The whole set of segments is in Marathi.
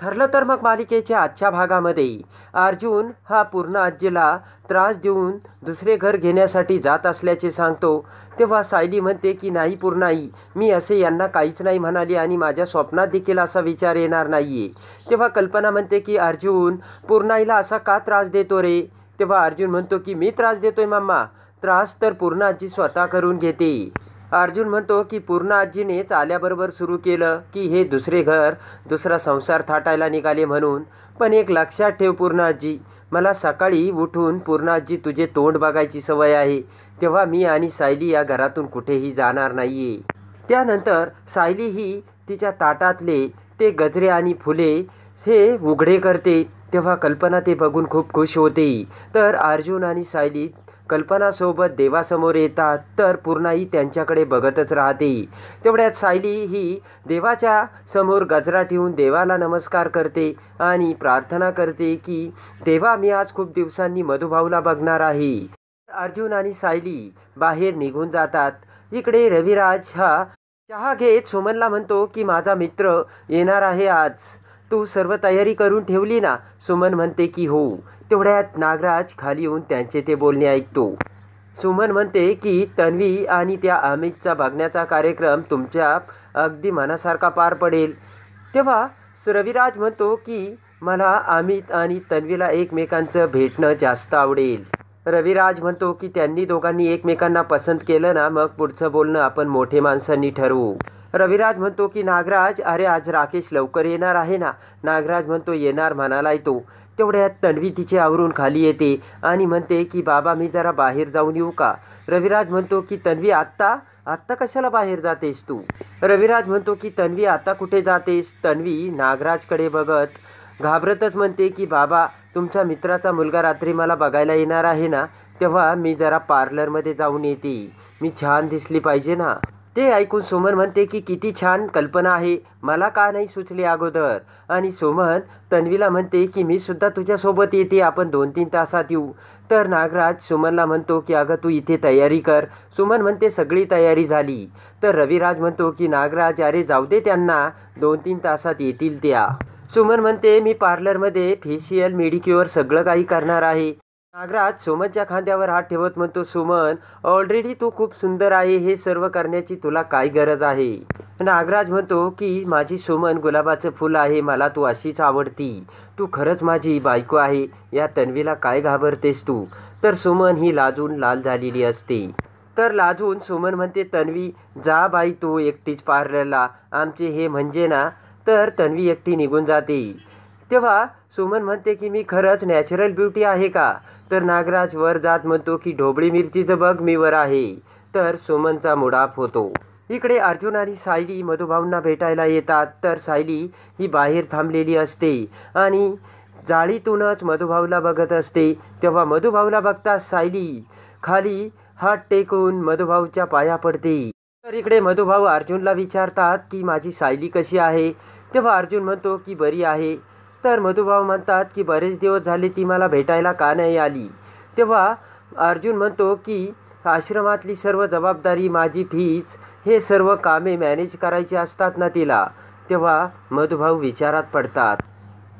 ठरलं तर मग मालिकेच्या आजच्या भागामध्ये अर्जुन हा पूर्ण आजीला त्रास देऊन दुसरे घर घेण्यासाठी जात असल्याचे सांगतो तेव्हा सायली म्हणते की नाही पूर्णाई मी असे यांना काहीच नाही म्हणाले आणि माझ्या स्वप्नात देखील असा विचार येणार नाही आहे तेव्हा कल्पना म्हणते की अर्जुन पूर्णाईला असा का त्रास देतो रे तेव्हा अर्जुन म्हणतो की मी त्रास देतोय मम्मा त्रास तर पूर्ण आजी स्वतः करून घेते अर्जुन म्हणतो की पूर्ण आजीनेच आल्याबरोबर सुरू केलं की हे दुसरे घर दुसरा संसार थाटायला निघाले म्हणून पण एक लक्षात ठेव पूर्ण आजी मला सकाळी उठून पूर्ण आजी तुझे तोंड बघायची सवय आहे तेव्हा मी आणि सायली या घरातून कुठेही जाणार नाही त्यानंतर सायली ही तिच्या ताटातले ते गजरे आणि फुले हे उघडे करते तेव्हा कल्पना ते बघून खूप खुश होते तर अर्जुन आणि सायली कल्पनासोबत देवासमोर येतात तर पूर्णाही त्यांच्याकडे बघतच राहते तेवढ्यात सायली ही देवाच्या समोर गजरा ठेवून देवाला नमस्कार करते आणि प्रार्थना करते की देवा मी आज खूप दिवसांनी मधुभाऊला बघणार आहे अर्जुन आणि सायली बाहेर निघून जातात इकडे रविराज हा चहा घेत सुमनला म्हणतो की माझा मित्र येणार आहे आज तू सर्व तयारी करून ठेवली ना सुमन म्हणते की हो तेवढ्यात नागराज खाली येऊन त्यांचे ते बोलणे ऐकतो सुमन म्हणते की तन्वी आणि त्या अमितचा बघण्याचा कार्यक्रम तुमच्या अगदी मनासारखा पार पडेल तेव्हा रविराज म्हणतो की मला अमित आणि तन्वीला एकमेकांचं भेटणं जास्त आवडेल रविराज म्हणतो की त्यांनी दोघांनी एकमेकांना पसंत केलं ना मग पुढचं बोलणं आपण मोठे माणसांनी ठरवू रविराज म्हणतो की नागराज अरे आज राकेश लवकर येणार आहे ना नागराज म्हणतो येणार म्हणाला येतो तेवढ्यात तन्वी तिचे आवरून खाली येते आणि म्हणते की बाबा मी जरा बाहेर जाऊन येऊ का रविराज म्हणतो की तन्वी आत्ता आत्ता कशाला बाहेर जातेस तू रविराज म्हणतो की तन्वी आता कुठे जातेस तन्वी नागराजकडे बघत घाबरतच म्हणते की बाबा तुमच्या मित्राचा मुलगा रात्री मला बघायला येणार आहे ना तेव्हा मी जरा पार्लरमध्ये जाऊन येते मी छान दिसली पाहिजे ना ते ऐकून सुमन म्हणते की किती छान कल्पना आहे मला का नाही सुचली अगोदर आणि सुमन तन्वीला म्हणते की मी सुद्धा तुझ्यासोबत येते आपण दोन तीन तासात येऊ तर नागराज सुमनला म्हणतो की अगं तू इथे तयारी कर सुमन म्हणते सगळी तयारी झाली तर रविराज म्हणतो की नागराज अरे जाऊ दे त्यांना दोन तीन तासात येतील त्या सुमन म्हणते मी पार्लरमध्ये फेशियल मेडिक्युअर सगळं काही करणार आहे नागराज सुमनच्या खांद्यावर हात ठेवत म्हणतो सुमन ऑलरेडी तू खूप सुंदर आहे हे सर्व करण्याची तुला काय गरज आहे नागराज म्हणतो की माझी सुमन गुलाबाचं फुल आहे मला तू अशीच आवडती तू खरंच माझी बायको आहे या तन्वीला काय घाबरतेस तू तर सुमन ही लाजून लाल झालेली असते तर लाजून सुमन म्हणते तन्वी जा बाई तू एकटीच पारलेला आमचे हे म्हणजे ना तर तन्वी एकटी निघून जाते तेव्हा सुमन म्हणते की मी खरंच नॅचरल ब्युटी आहे का तर नागराज वर जात म्हणतो की ढोबळी मिरचीचं बघ मी वर आहे तर सुमनचा मुडाप होतो इकडे अर्जुन आणि सायली मधुभाऊंना भेटायला येतात तर सायली ही बाहेर थांबलेली असते आणि जाळीतूनच मधुभाऊला बघत असते तेव्हा मधुभाऊला बघता सायली खाली हात टेकून मधुभाऊच्या पाया पडते तर इकडे मधुभाऊ अर्जुनला विचारतात की माझी सायली कशी आहे तेव्हा अर्जुन म्हणतो की बरी आहे तर मधुभाऊ म्हणतात की बरेच दिवस झाले ती मला भेटायला का नाही आली तेव्हा अर्जुन म्हणतो की आश्रमातली सर्व जबाबदारी माझी फीज हे सर्व कामे मॅनेज करायची असतात ना तिला तेव्हा मधुभाऊ विचारात पडतात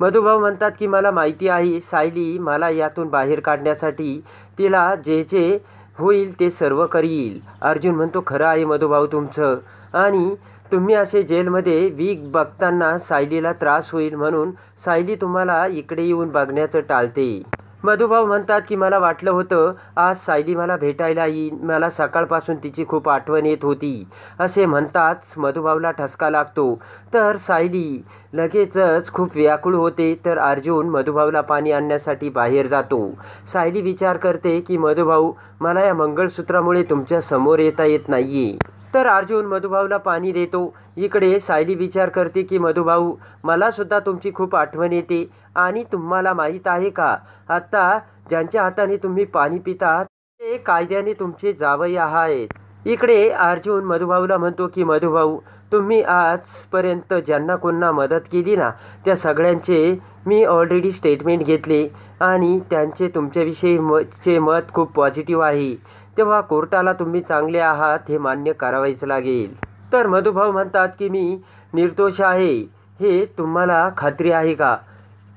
मधुभाऊ म्हणतात की मला माहिती आहे सायली मला यातून बाहेर काढण्यासाठी तिला जे जे होईल ते सर्व करील अर्जुन म्हणतो खरं आहे मधुभाऊ तुमचं आणि तुम्ही असे जेलमध्ये वीक बघताना सायलीला त्रास होईल म्हणून सायली तुम्हाला इकडे येऊन बघण्याचं टाळते मधुभाऊ म्हणतात की मला वाटलं होतं आज सायली मला भेटायला येईल मला सकाळपासून तिची खूप आठवण येत होती असे म्हणताच मधुभाऊला ठसका लागतो तर सायली लगेचच खूप व्याकुळ होते तर अर्जुन मधुभाऊला पाणी आणण्यासाठी बाहेर जातो सायली विचार करते की मधुभाऊ मला या मंगळसूत्रामुळे तुमच्या समोर येता येत नाही तर अर्जुन मधुभाऊला पाणी देतो इकडे सायली विचार करते की मधुभाऊ मलासुद्धा तुमची खूप आठवण येते आणि तुम्हाला माहीत आहे का आत्ता ज्यांच्या हाताने तुम्ही पाणी पिता ते कायद्याने तुमचे जावई आहेत इकडे अर्जुन मधुभाऊला म्हणतो की मधुभाऊ तुम्ही आजपर्यंत ज्यांना कोणना मदत केली ना त्या सगळ्यांचे मी ऑलरेडी स्टेटमेंट घेतले आणि त्यांचे तुमच्याविषयी म मत खूप पॉझिटिव्ह आहे तेव्हा कोर्टाला तुम्ही चांगले आहात हे मान्य करावायच लागेल तर मधुभाऊ म्हणतात की मी निर्दोष आहे हे तुम्हाला खात्री आहे का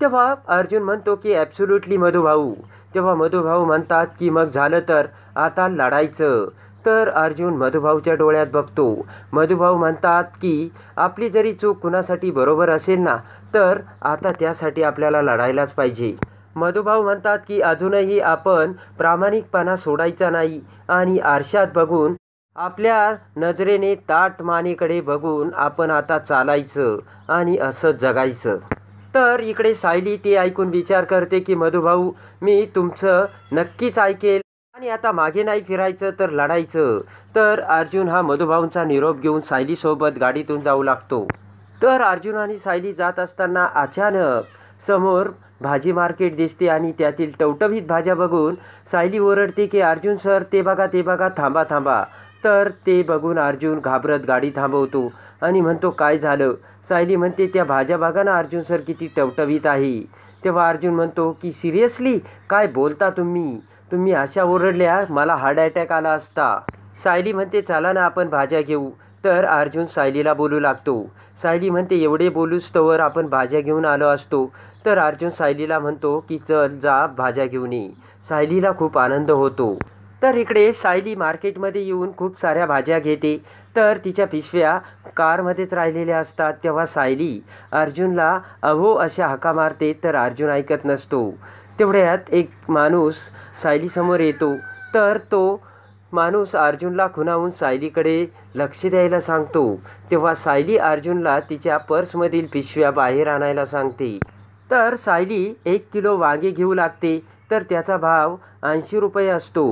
तेव्हा अर्जुन म्हणतो की ॲब्सोल्युटली मधुभाऊ तेव्हा मधुभाऊ म्हणतात की मग झालं तर आता लढायचं तर अर्जुन मधुभाऊच्या डोळ्यात बघतो मधुभाऊ म्हणतात की आपली जरी चूक कुणासाठी बरोबर असेल ना तर आता त्यासाठी आपल्याला लढायलाच पाहिजे मधुभाऊ म्हणतात की अजूनही आपण प्रामाणिकपणा सोडायचा नाही आणि आरशात बघून आपल्या नजरेने ताट मानेकडे बघून आपण आता चालायचं आणि असं जगायचं तर इकडे सायली ते ऐकून विचार करते की मधुभाऊ मी तुमचं नक्कीच ऐकेल आणि आता मागे नाही फिरायचं तर लढायचं तर अर्जुन हा मधुभाऊंचा निरोप घेऊन सायलीसोबत गाडीतून जाऊ लागतो तर अर्जुन आणि सायली जात असताना अचानक समोर भाजी मार्केट दिसते आणि त्यातील टवटवीत भाज्या बघून सायली ओरडते की अर्जुन सर ते बघा ते बघा थांबा थांबा तर ते बघून अर्जुन घाबरत गाडी थांबवतो आणि म्हणतो काय झालं सायली म्हणते त्या भाज्या बघा ना अर्जुन सर किती टवटवीत आहे तेव्हा अर्जुन म्हणतो की सिरियसली काय बोलता तुम्ही तुम्ही अशा ओरडल्या मला हार्ट अटॅक आला असता सायली म्हणते चला ना आपण भाज्या घेऊ तर अर्जुन सायलीला बोलू लागतो सायली म्हणते एवढे बोलूच तोवर आपण भाज्या घेऊन आलो असतो तर अर्जुन सायलीला म्हणतो की चल जा भाज्या घेऊन ये सायलीला खूप आनंद होतो तर इकडे सायली मार्केटमध्ये येऊन खूप साऱ्या भाज्या घेते तर तिच्या पिशव्या कारमध्येच राहिलेल्या असतात तेव्हा सायली अर्जुनला अहो अशा हाका मारते तर अर्जुन ऐकत नसतो तेवढ्यात एक माणूस सायलीसमोर येतो तर तो माणूस अर्जुनला खुनावून सायलीकडे लक्ष द्यायला सांगतो तेव्हा सायली अर्जुनला तिच्या पर्समधील पिशव्या बाहेर आणायला सांगते तर सायली एक किलो वांगे घेऊ लागते तर त्याचा भाव ऐंशी रुपये असतो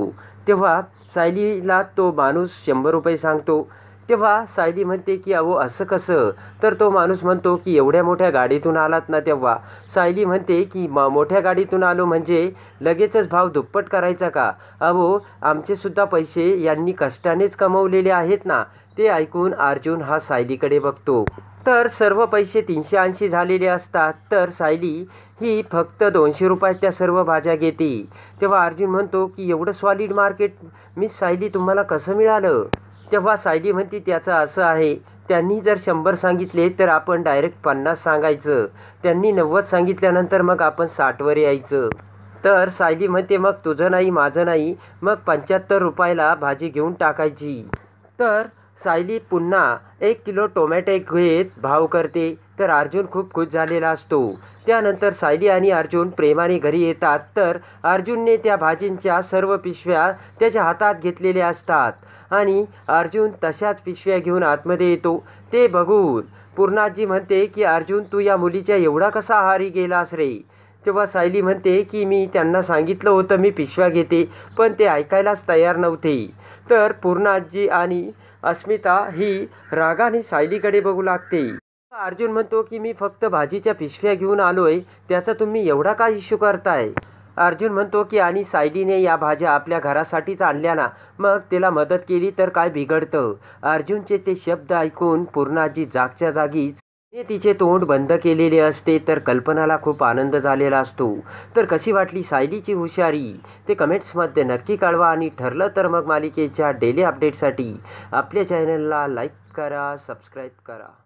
तेव्हा सायलीला तो माणूस शंभर रुपये सांगतो तेव्हा सायली म्हणते की अहो असं कसं तर तो माणूस म्हणतो की एवढ्या मोठ्या गाडीतून आलात ना तेव्हा सायली म्हणते की म मोठ्या गाडीतून आलो म्हणजे लगेचच भाव दुप्पट करायचा का अहो आमचेसुद्धा पैसे यांनी कष्टानेच कमवलेले आहेत ना ते ऐकून अर्जुन हा सायलीकडे बघतो तर सर्व पैसे तीनशे ऐंशी झालेले असतात तर सायली ही फक्त दोनशे रुपयात त्या सर्व भाज्या घेते तेव्हा अर्जुन म्हणतो की एवढं सॉलिड मार्केट मी सायली तुम्हाला कसं मिळालं तेव्हा सायली म्हणते त्याचं असं आहे त्यांनी जर शंभर सांगितले तर आपण डायरेक्ट पन्नास सांगायचं त्यांनी नव्वद सांगितल्यानंतर मग आपण साठवर यायचं तर सायली म्हणते मग तुझं नाही माझं नाही मग पंच्याहत्तर रुपयाला भाजी घेऊन टाकायची तर सायली पुन्हा एक किलो टोमॅटो घेत भाव करते तर अर्जुन खूप खुश झालेला असतो त्यानंतर सायली आणि अर्जुन प्रेमाने घरी येतात तर अर्जुनने त्या भाजींच्या सर्व पिशव्या त्याच्या हातात घेतलेल्या असतात आणि अर्जुन तशाच पिशव्या घेऊन आतमध्ये येतो ते बघून पूर्णाजी म्हणते की अर्जुन तू या मुलीच्या एवढा कसा आहारी गेलास रे तेव्हा सायली म्हणते की मी त्यांना सांगितलं होतं मी पिशव्या घेते पण ते ऐकायलाच तयार नव्हते तर पूर्णाजी आणि अस्मिता ही रागाने सायलीकडे बघू लागते अर्जुन म्हणतो की मी फक्त भाजीच्या पिशव्या घेऊन आलोय त्याचा तुम्ही एवढा का इश्यू करताय अर्जुन म्हणतो की आणि सायलीने या भाज्या आपल्या घरासाठीच आणल्या ना मग तिला मदत केली तर काय बिघडतं अर्जुनचे ते शब्द ऐकून पूर्णाजी जागच्या जागीच हे तिचे तोंड बंद केलेले असते तर कल्पनाला खूप आनंद झालेला असतो तर कशी वाटली सायलीची हुशारी ते कमेंट्समध्ये नक्की कळवा आणि ठरलं तर मग मालिकेच्या डेली अपडेटसाठी आपल्या चॅनलला लाईक करा सबस्क्राईब करा